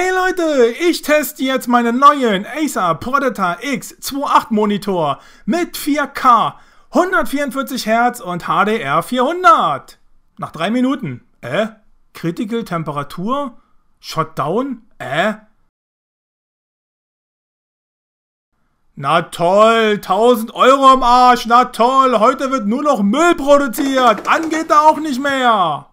Hey Leute, ich teste jetzt meinen neuen Acer Predator X28 Monitor mit 4K, 144 Hz und HDR 400. Nach 3 Minuten. Äh? Critical Temperatur? Shutdown? Äh? Na toll, 1000 Euro im Arsch, na toll, heute wird nur noch Müll produziert, angeht da auch nicht mehr.